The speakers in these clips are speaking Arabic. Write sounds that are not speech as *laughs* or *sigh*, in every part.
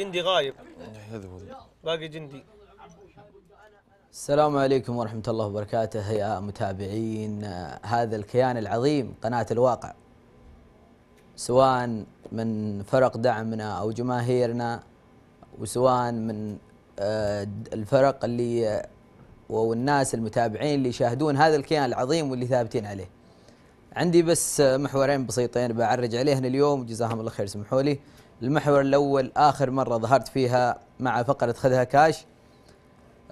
جندي غايب باقي جندي السلام عليكم ورحمة الله وبركاته يا متابعين هذا الكيان العظيم قناة الواقع سواء من فرق دعمنا أو جماهيرنا وسواء من آه، الفرق اللي والناس المتابعين اللي يشاهدون هذا الكيان العظيم واللي ثابتين عليه عندي بس محورين بسيطين بعرج عليهن اليوم جزاهم الله خير سمحوا لي المحور الأول آخر مرة ظهرت فيها مع فقرة خذها كاش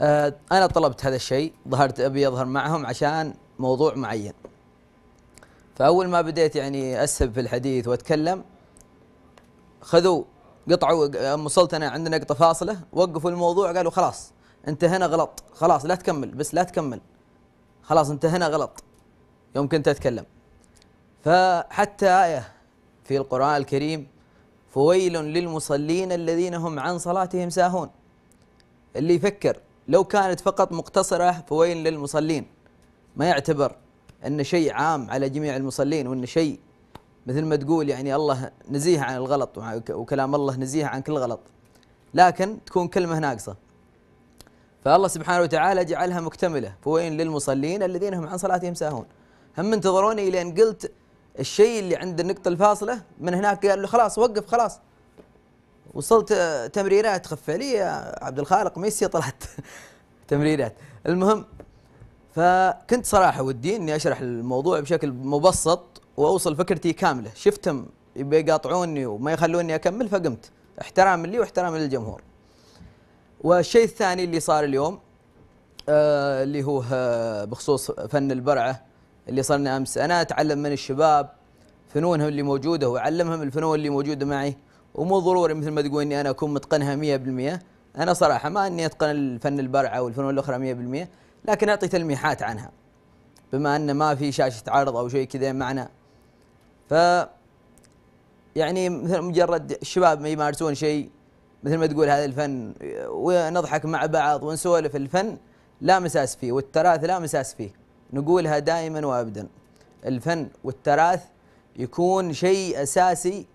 آه، أنا طلبت هذا الشيء ظهرت أبي أظهر معهم عشان موضوع معين فأول ما بديت يعني أسب في الحديث وأتكلم خذوا قطعوا وصلت أنا عندنا نقطه فاصلة وقفوا الموضوع قالوا خلاص أنت هنا غلط خلاص لا تكمل بس لا تكمل خلاص أنت هنا غلط يوم كنت أتكلم فحتى آية في القرآن الكريم فويل للمصلين الذين هم عن صلاتهم ساهون اللي يفكر لو كانت فقط مقتصرة فويل للمصلين ما يعتبر أن شيء عام على جميع المصلين وأن شيء مثل ما تقول يعني الله نزيه عن الغلط وكلام الله نزيه عن كل غلط لكن تكون كلمة ناقصة فالله سبحانه وتعالى جعلها مكتملة فويل للمصلين الذين هم عن صلاتهم ساهون هم انتظروني إلى أن قلت الشيء اللي عند النقطة الفاصلة من هناك قال له خلاص وقف خلاص وصلت تمريرات خفة لي يا عبد الخالق ميسي طلعت *laughs* تمريرات المهم فكنت صراحة ودي اني اشرح الموضوع بشكل مبسط واوصل فكرتي كاملة شفتهم بيقاطعوني وما يخلوني اكمل فقمت احترام لي واحترام للجمهور والشيء الثاني اللي صار اليوم آه اللي هو آه، بخصوص فن البرعه اللي صرنا امس انا اتعلم من الشباب فنونهم اللي موجوده واعلمهم الفنون اللي موجوده معي ومو ضروري مثل ما تقول اني انا اكون متقنها 100% انا صراحه ما اني اتقن الفن البرعه والفنون الاخرى 100% لكن اعطي تلميحات عنها بما ان ما في شاشه عرض او شيء كذا معنا ف يعني مثل مجرد الشباب ما يمارسون شيء مثل ما تقول هذا الفن ونضحك مع بعض ونسولف الفن لا مساس فيه والتراث لا مساس فيه نقولها دائما وابدا الفن والتراث يكون شيء اساسي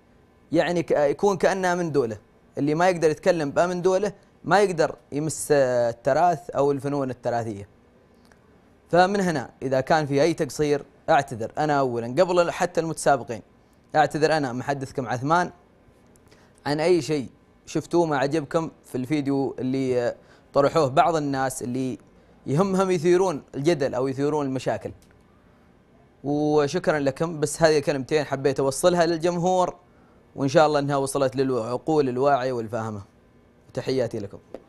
يعني يكون كانها من دوله اللي ما يقدر يتكلم بامن دوله ما يقدر يمس التراث او الفنون التراثيه فمن هنا اذا كان في اي تقصير اعتذر انا اولا قبل حتى المتسابقين اعتذر انا محدثكم عثمان عن اي شيء شفتوه ما عجبكم في الفيديو اللي طرحوه بعض الناس اللي يهمهم يثيرون الجدل او يثيرون المشاكل وشكرا لكم بس هذه كلمتين حبيت اوصلها للجمهور وان شاء الله انها وصلت للعقول الواعيه والفاهمه تحياتي لكم